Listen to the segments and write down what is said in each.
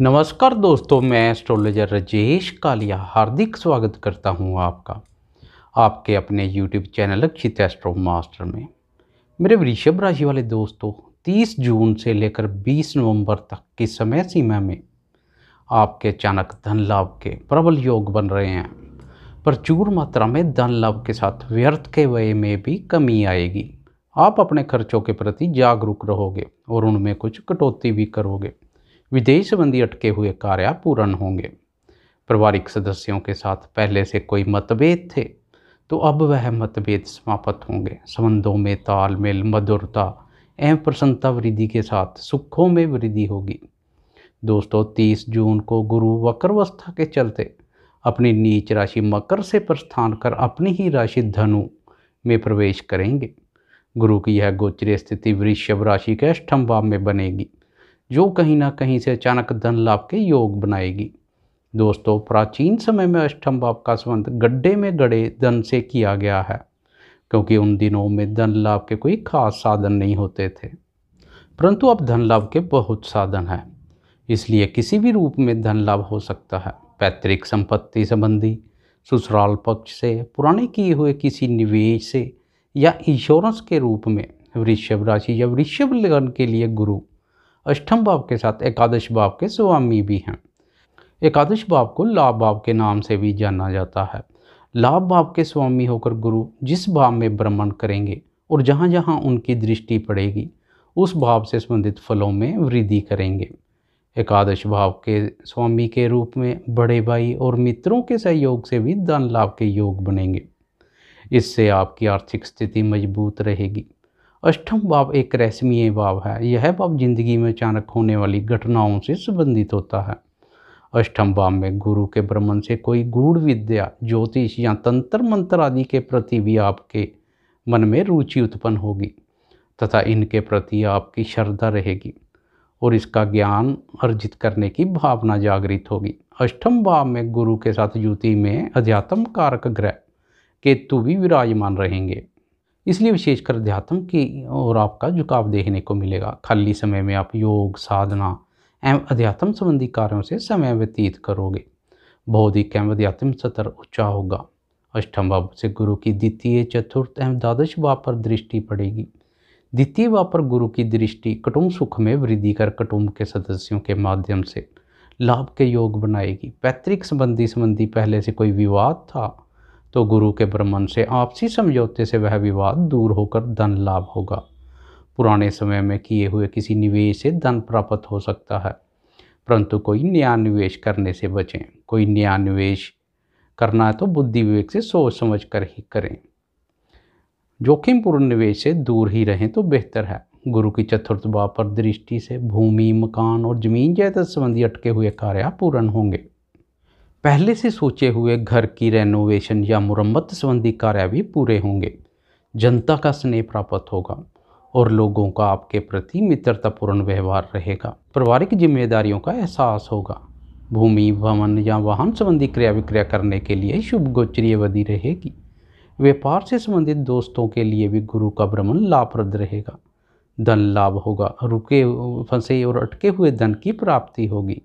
नमस्कार दोस्तों मैं एस्ट्रोलॉजर राजेश कालिया हार्दिक स्वागत करता हूं आपका आपके अपने YouTube channel Akshit astro master में मेरे वृषभ राशि वाले दोस्तों 30 जून से लेकर 20 नवंबर तक की समय सीमा में आपके अचानक धन लाभ के प्रबल योग बन रहे हैं प्रचुर मात्रा में धन लाभ के साथ व्यर्थ के व्यय में भी कमी आएगी आप अपने खर्चों के प्रति जागरूक रहोगे और उनमें कुछ कटौती भी करोगे विदेश बंदी अटके हुए कार्य पूर्ण होंगे पारिवारिक सदस्यों के साथ पहले से कोई मतभेद थे तो अब वह मतभेद समाप्त होंगे संबंधों में तालमेल मधुरता एवं प्रसन्नता वृद्धि के साथ सुखों में वृद्धि होगी दोस्तों 30 जून को गुरु वक्रवस्था के चलते अपनी नीच राशि मकर से प्रस्थान कर अपनी ही राशि धनु में प्रवेश करेंगे गुरु की यह गोचरी स्थिति वृषभ राशि के अष्टम भाव में बनेगी जो कहीं ना कहीं से अचानक धन लाभ के योग बनाएगी दोस्तों प्राचीन समय में अष्टम भाव का संबंध गड्ढे में गड़े धन से किया गया है क्योंकि उन दिनों में धन लाभ के कोई खास साधन नहीं होते थे परंतु अब धन लाभ के बहुत साधन हैं इसलिए किसी भी रूप में धन लाभ हो सकता है पैतृक संपत्ति संबंधी ससुराल पक्ष से पुराने किए हुए किसी निवेश से या इंश्योरेंस के रूप में वृषभ राशि या वृषभ लगन के लिए गुरु अष्टम भाव के साथ एकादश भाव के स्वामी भी हैं एकादश भाव को लाभ भाव के नाम से भी जाना जाता है लाभ भाव के स्वामी होकर गुरु जिस भाव में भ्रमण करेंगे और जहाँ जहाँ उनकी दृष्टि पड़ेगी उस भाव से संबंधित फलों में वृद्धि करेंगे एकादश भाव के स्वामी के रूप में बड़े भाई और मित्रों के सहयोग से भी धन लाभ के योग बनेंगे इससे आपकी आर्थिक स्थिति मजबूत रहेगी अष्टम भाव एक रहस्यमय भाव है यह भाव जिंदगी में अचानक होने वाली घटनाओं से संबंधित होता है अष्टम भाव में गुरु के भ्रमण से कोई गूढ़ विद्या ज्योतिष या तंत्र मंत्र आदि के प्रति भी आपके मन में रुचि उत्पन्न होगी तथा इनके प्रति आपकी श्रद्धा रहेगी और इसका ज्ञान अर्जित करने की भावना जागृत होगी अष्टम भाव में गुरु के साथ युति में अध्यात्म कारक ग्रह केतु भी विराजमान रहेंगे इसलिए विशेषकर अध्यात्म की और आपका झुकाव देखने को मिलेगा खाली समय में आप योग साधना एवं अध्यात्म संबंधी कार्यों से समय व्यतीत करोगे बौद्धिक एवं अध्यात्म सतर ऊंचा होगा अष्टम भाव से गुरु की द्वितीय चतुर्थ एवं द्वादश भाव पर दृष्टि पड़ेगी द्वितीय भाव पर गुरु की दृष्टि कुटुंब सुख में वृद्धि कर कुटुंब के सदस्यों के माध्यम से लाभ के योग बनाएगी पैतृक संबंधी संबंधी पहले से कोई विवाद था तो गुरु के भ्रमण से आपसी समझौते से वह विवाद दूर होकर धन लाभ होगा पुराने समय में किए हुए किसी निवेश से धन प्राप्त हो सकता है परंतु कोई नया निवेश करने से बचें कोई नया निवेश करना है तो बुद्धि विवेक से सोच समझ कर ही करें जोखिमपूर्ण निवेश से दूर ही रहें तो बेहतर है गुरु की चतुर्थ भाव पर दृष्टि से भूमि मकान और जमीन जायदाद संबंधी अटके हुए कार्य पूर्ण होंगे पहले से सोचे हुए घर की रेनोवेशन या मुरम्मत संबंधी कार्य भी पूरे होंगे जनता का स्नेह प्राप्त होगा और लोगों का आपके प्रति मित्रतापूर्ण व्यवहार रहेगा पारिवारिक जिम्मेदारियों का एहसास होगा भूमि भवन या वाहन संबंधी क्रिया विक्रय करने के लिए शुभ गोचरीय अवधि रहेगी व्यापार से संबंधित दोस्तों के लिए भी गुरु का भ्रमण लाभप्रद रहेगा धन लाभ होगा रुके फंसे और अटके हुए धन की प्राप्ति होगी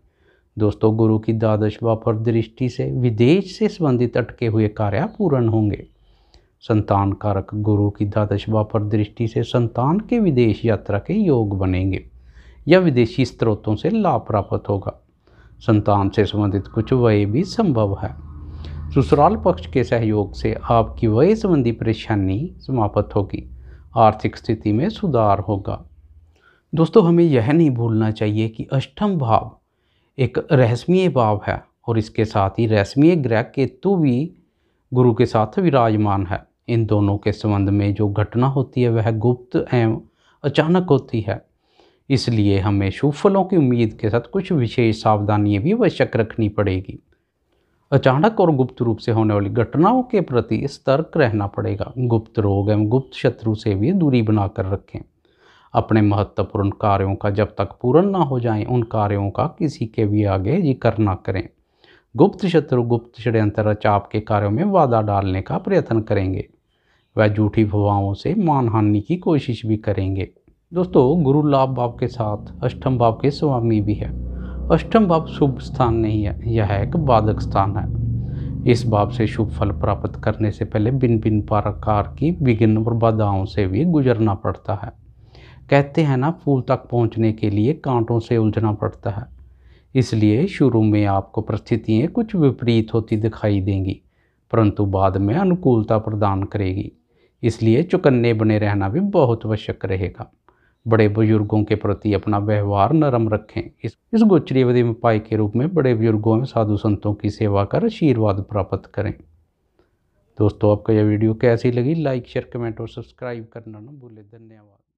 दोस्तों गुरु की द्वादश वापर दृष्टि से विदेश से संबंधित अटके हुए कार्य पूर्ण होंगे संतान कारक गुरु की द्वादश वापर दृष्टि से संतान के विदेश यात्रा के योग बनेंगे या विदेशी स्रोतों से लाभ प्राप्त होगा संतान से संबंधित कुछ व्यय भी संभव है ससुराल पक्ष के सहयोग से आपकी व्यय संबंधी परेशानी समाप्त होगी आर्थिक स्थिति में सुधार होगा दोस्तों हमें यह नहीं भूलना चाहिए कि अष्टम भाव एक रहसमीय भाव है और इसके साथ ही रहसमीय ग्रह केतु भी गुरु के साथ विराजमान है इन दोनों के संबंध में जो घटना होती है वह गुप्त एवं अचानक होती है इसलिए हमें शुभ फलों की उम्मीद के साथ कुछ विशेष सावधानियाँ भी आवश्यक रखनी पड़ेगी अचानक और गुप्त रूप से होने वाली घटनाओं के प्रति सतर्क रहना पड़ेगा गुप्त रोग एवं गुप्त शत्रु से भी दूरी बनाकर रखें अपने महत्वपूर्ण कार्यों का जब तक पूर्ण ना हो जाए उन कार्यों का किसी के भी आगे जिक्र ना करें गुप्त शत्रु गुप्त षड्यंत्र रचाप के कार्यों में वादा डालने का प्रयत्न करेंगे वह झूठी भवाओं से मानहानि की कोशिश भी करेंगे दोस्तों गुरु लाभ भाव के साथ अष्टम भाव के स्वामी भी है अष्टम भाव शुभ स्थान नहीं है यह एक बाधक स्थान है इस भाव से शुभ फल प्राप्त करने से पहले भिन्न भिन्न प्रकार की विघ्न और बाधाओं से भी गुजरना पड़ता है कहते हैं ना फूल तक पहुंचने के लिए कांटों से उलझना पड़ता है इसलिए शुरू में आपको परिस्थितियाँ कुछ विपरीत होती दिखाई देंगी परंतु बाद में अनुकूलता प्रदान करेगी इसलिए चुकन्ने बने रहना भी बहुत आवश्यक रहेगा बड़े बुजुर्गों के प्रति अपना व्यवहार नरम रखें इस इस गोचरी अवधि में पाई के रूप में बड़े बुजुर्गों में साधु संतों की सेवा कर आशीर्वाद प्राप्त करें दोस्तों आपको यह वीडियो कैसी लगी लाइक शेयर कमेंट और सब्सक्राइब करना ना भूलें धन्यवाद